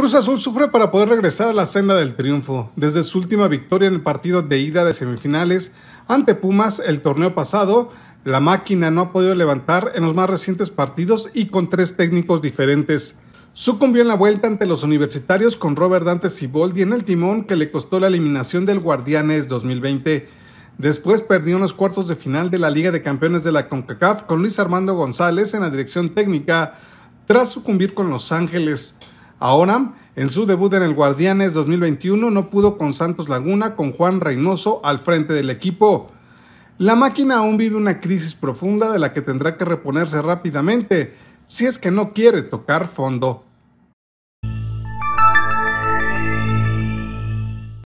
Cruz Azul sufre para poder regresar a la senda del triunfo. Desde su última victoria en el partido de ida de semifinales ante Pumas el torneo pasado, la máquina no ha podido levantar en los más recientes partidos y con tres técnicos diferentes. Sucumbió en la vuelta ante los universitarios con Robert Dante Siboldi en el timón que le costó la eliminación del Guardianes 2020. Después perdió en los cuartos de final de la Liga de Campeones de la CONCACAF con Luis Armando González en la dirección técnica, tras sucumbir con Los Ángeles. Ahora, en su debut en el Guardianes 2021 no pudo con Santos Laguna con Juan Reynoso al frente del equipo. La máquina aún vive una crisis profunda de la que tendrá que reponerse rápidamente si es que no quiere tocar fondo.